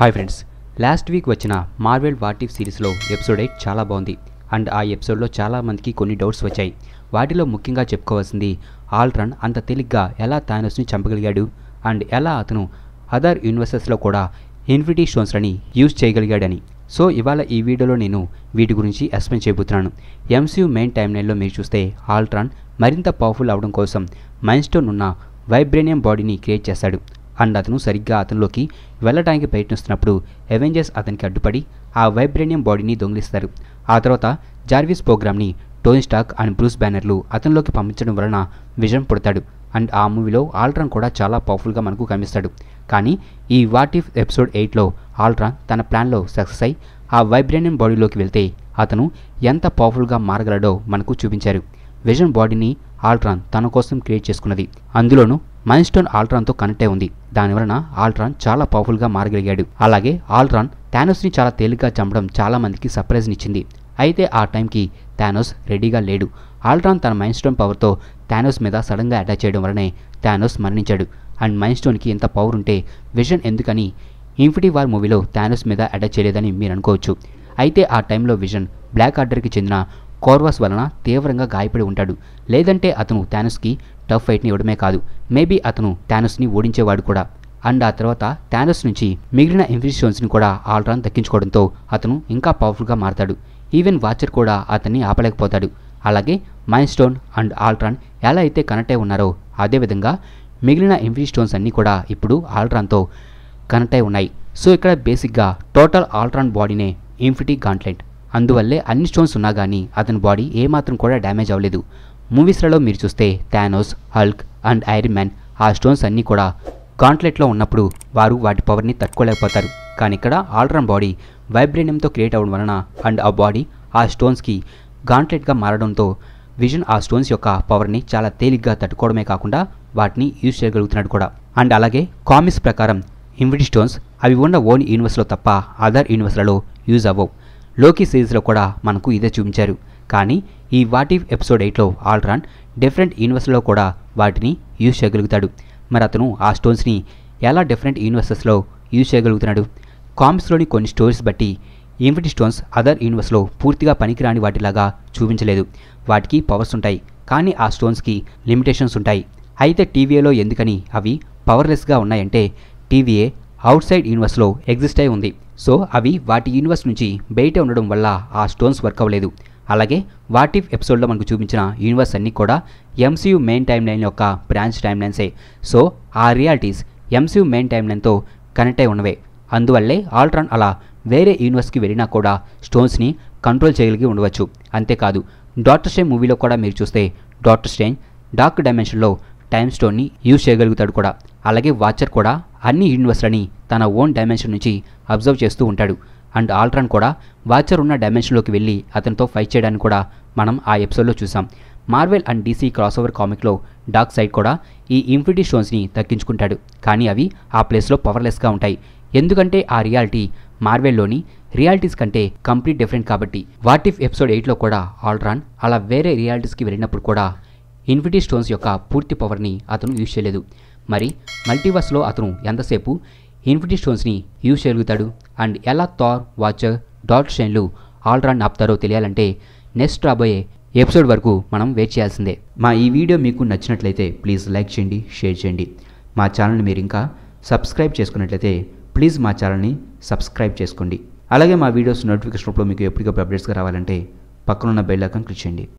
hi friends last week వచ్చిన Marvel what if సిరీస్లో episode eight చాలా బాగుంది అండ్ ఆ ఎపిసోడ్లో చాలామందికి కొన్ని డౌట్స్ వచ్చాయి వాటిలో ముఖ్యంగా చెప్పుకోవాల్సింది ఆల్రన్ అంత తేలిగ్గా ఎలా థానోస్ని చంపగలిగాడు అండ్ ఎలా అతను అదర్ యూనివర్సెస్లో కూడా ఇన్ఫిటీ స్టోన్స్లని యూజ్ చేయగలిగాడని సో ఇవాళ ఈ వీడియోలో నేను వీటి గురించి ఎక్స్ప్లెయిన్ చేయబోతున్నాను ఎంసీయూ మెయిన్ టైమ్ లైన్లో మీరు చూస్తే ఆల్ట్రాన్ మరింత పవర్ఫుల్ అవడం కోసం మైన్స్టోన్ ఉన్న వైబ్రేనియం బాడీని క్రియేట్ చేస్తాడు అండ్ అతను సరిగ్గా అతనిలోకి వెళ్ళడానికి ప్రయత్నిస్తున్నప్పుడు ఎవెంజర్స్ అతనికి అడ్డుపడి ఆ వైబ్రేనియం బాడీని దొంగిలిస్తారు ఆ తర్వాత జార్విస్ ప్రోగ్రామ్ని టోన్ స్టాక్ అండ్ బ్రూస్ బ్యానర్లు అతనిలోకి పంపించడం వలన విజయం పుడతాడు అండ్ ఆ మూవీలో ఆల్ట్రాన్ కూడా చాలా పవర్ఫుల్గా మనకు కనిపిస్తాడు కానీ ఈ వాట్ ఇఫ్ ఎపిసోడ్ ఎయిట్లో ఆల్ట్రాన్ తన ప్లాన్లో సక్సెస్ అయి ఆ వైబ్రేనియం బాడీలోకి వెళ్తే అతను ఎంత పవర్ఫుల్గా మారగలడో మనకు చూపించారు విజన్ బాడీని ఆల్ట్రాన్ తన కోసం క్రియేట్ చేసుకున్నది అందులోనూ స్టోన్ ఆల్ట్రాన్తో కనెక్ట్ అయి ఉంది దానివలన ఆల్ట్రాన్ చాలా పవర్ఫుల్గా మారగలిగాడు అలాగే ఆల్ట్రాన్ థానోస్ని చాలా తేలిగ్గా చంపడం చాలామందికి సర్ప్రైజ్నిచ్చింది అయితే ఆ టైంకి థానోస్ రెడీగా లేడు ఆల్ట్రాన్ తన స్టోన్ పవర్తో థానోస్ మీద సడన్గా అటాచ్ చేయడం వలనే థానోస్ మరణించాడు అండ్ మైన్స్టోన్కి ఎంత పవర్ ఉంటే విజన్ ఎందుకని ఇన్ఫిటీ వార్ మూవీలో థానోస్ మీద అటాచ్ చేయలేదని మీరు అనుకోవచ్చు అయితే ఆ టైంలో విజన్ బ్లాక్ ఆర్డర్కి చెందిన కోర్వాస్ వలన తీవ్రంగా గాయపడి ఉంటాడు లేదంటే అతను థానోస్కి టఫ్ ఫైట్ని ఇవ్వడమే కాదు మేబీ అతను థానోస్ని ఓడించేవాడు కూడా అండ్ ఆ తర్వాత థానోస్ నుంచి మిగిలిన ఇన్ఫిషియన్స్ని కూడా ఆల్రౌండ్ దక్కించుకోవడంతో అతను ఇంకా పవర్ఫుల్గా మారతాడు ఈవెన్ వాచర్ కూడా అతన్ని ఆపలేకపోతాడు అలాగే మైండ్ స్టోన్ అండ్ ఆల్ట్రాన్ ఎలా అయితే కనెక్ట్ అయి ఉన్నారో అదేవిధంగా మిగిలిన ఇన్ఫీ స్టోన్స్ అన్నీ కూడా ఇప్పుడు ఆల్ట్రాన్తో కనెక్ట్ అయి ఉన్నాయి సో ఇక్కడ బేసిక్గా టోటల్ ఆల్ట్రాన్ బాడీనే ఇన్ఫిటీ గాంట్లెట్ అందువల్లే అన్ని స్టోన్స్ ఉన్నా కానీ అతని బాడీ ఏమాత్రం కూడా డ్యామేజ్ అవ్వలేదు మూవీస్లలో మీరు చూస్తే Thanos Hulk and Iron Man ఆ స్టోన్స్ అన్నీ కూడా గాంట్లెట్లో ఉన్నప్పుడు వారు వాటి పవర్ని తట్టుకోలేకపోతారు కానీ ఇక్కడ ఆల్రౌండ్ బాడీ వైబ్రేనియంతో క్రియేట్ అవ్వడం వలన అండ్ ఆ బాడీ ఆ స్టోన్స్కి గాంట్లెట్గా మారడంతో విజన్ ఆ స్టోన్స్ యొక్క పవర్ని చాలా తేలిగ్గా తట్టుకోవడమే కాకుండా వాటిని యూజ్ చేయగలుగుతున్నాడు కూడా అండ్ అలాగే కామిక్స్ ప్రకారం ఇన్విడి స్టోన్స్ అవి ఉన్న ఓన్ యూనివర్స్లో తప్ప అదర్ యూనివర్స్లలో యూజ్ అవ్వవు లోకి సిరీస్లో కూడా మనకు ఇదే చూపించారు కానీ ఈ వాటిఫ్ ఎపిసోడ్ ఎయిట్లో ఆల్రాన్ డిఫరెంట్ యూనివర్స్లో కూడా వాటిని యూజ్ చేయగలుగుతాడు మరి అతను ఆ స్టోన్స్ని ఎలా డిఫరెంట్ యూనివర్సెస్లో యూజ్ చేయగలుగుతున్నాడు కామ్స్లోని కొన్ని స్టోరీస్ బట్టి ఇన్ఫినిటీ స్టోన్స్ అదర్ యూనివర్స్లో పూర్తిగా పనికిరాని వాటిలాగా చూపించలేదు వాటికి పవర్స్ ఉంటాయి కానీ ఆ స్టోన్స్కి లిమిటేషన్స్ ఉంటాయి అయితే టీవీఏలో ఎందుకని అవి పవర్లెస్గా ఉన్నాయంటే టీవీఏ అవుట్ సైడ్ యూనివర్స్లో ఎగ్జిస్ట్ అయి ఉంది సో అవి వాటి యూనివర్స్ నుంచి బయట ఉండడం వల్ల ఆ స్టోన్స్ వర్క్ అవ్వలేదు అలాగే వాటిఫ్ ఎపిసోడ్లో మనకు చూపించిన యూనివర్స్ అన్నీ కూడా ఎంసీయూ మెయిన్ టైం లైన్ యొక్క బ్రాంచ్ టైం లైన్సే సో ఆ రియాలిటీస్ ఎంసీయూ మెయిన్ టైం లైన్తో కనెక్ట్ అయి ఉన్నవే అందువల్లే ఆల్ట్రాన్ అలా వేరే యూనివర్స్కి వెళ్ళినా కూడా స్టోన్స్ని కంట్రోల్ చేయగలిగి ఉండవచ్చు అంతేకాదు డాక్టర్ స్టేన్ మూవీలో కూడా మీరు చూస్తే డాక్టర్ స్టేన్ డార్క్ డైమెన్షన్లో టైమ్ స్టోన్ని యూజ్ చేయగలుగుతాడు కూడా అలాగే వాచర్ కూడా అన్ని యూనివర్స్లని తన ఓన్ డైమెన్షన్ నుంచి అబ్జర్వ్ చేస్తూ ఉంటాడు అండ్ ఆల్ట్రాన్ కూడా వాచర్ ఉన్న డైమెన్షన్లోకి వెళ్ళి అతనితో ఫైట్ చేయడానికి కూడా మనం ఆ ఎపిసోడ్లో చూసాం Marvel and DC crossover కామిక్లో డార్క్ సైడ్ కూడా ఈ ఇన్ఫినిటీ స్టోన్స్ని దక్కించుకుంటాడు కానీ అవి ఆ ప్లేస్లో పవర్లెస్గా ఉంటాయి ఎందుకంటే ఆ రియాలిటీ మార్వెల్లోని రియాలిటీస్ కంటే కంప్లీట్ డిఫరెంట్ కాబట్టి వాట్ ఇఫ్ ఎపిసోడ్ ఎయిట్లో కూడా ఆల్ట్రాన్ అలా వేరే రియాలిటీస్కి వెళ్ళినప్పుడు కూడా ఇన్ఫిటీ స్టోన్స్ యొక్క పూర్తి పవర్ని అతను యూజ్ చేయలేదు మరి మల్టీవర్స్లో అతను ఎంతసేపు ఇన్ఫినిటీ స్టోన్స్ని యూజ్ చేయగలుగుతాడు అండ్ ఎలా థార్ వాచర్ డాట్ షైన్లు ఆల్రౌండ్ ఆపుతారో తెలియాలంటే నెక్స్ట్ రాబోయే ఎపిసోడ్ వరకు మనం వెయిట్ చేయాల్సిందే మా ఈ వీడియో మీకు నచ్చినట్లయితే ప్లీజ్ లైక్ చేయండి షేర్ చేయండి మా ఛానల్ని మీరు ఇంకా సబ్స్క్రైబ్ చేసుకున్నట్లయితే ప్లీజ్ మా ఛానల్ని సబ్స్క్రైబ్ చేసుకోండి అలాగే మా వీడియోస్ నోటిఫికేషన్ రూపంలో మీకు ఎప్పటికప్పుడు అప్డేట్స్గా రావాలంటే పక్కనున్న బెల్ ఐకాన్ క్లిక్ చేయండి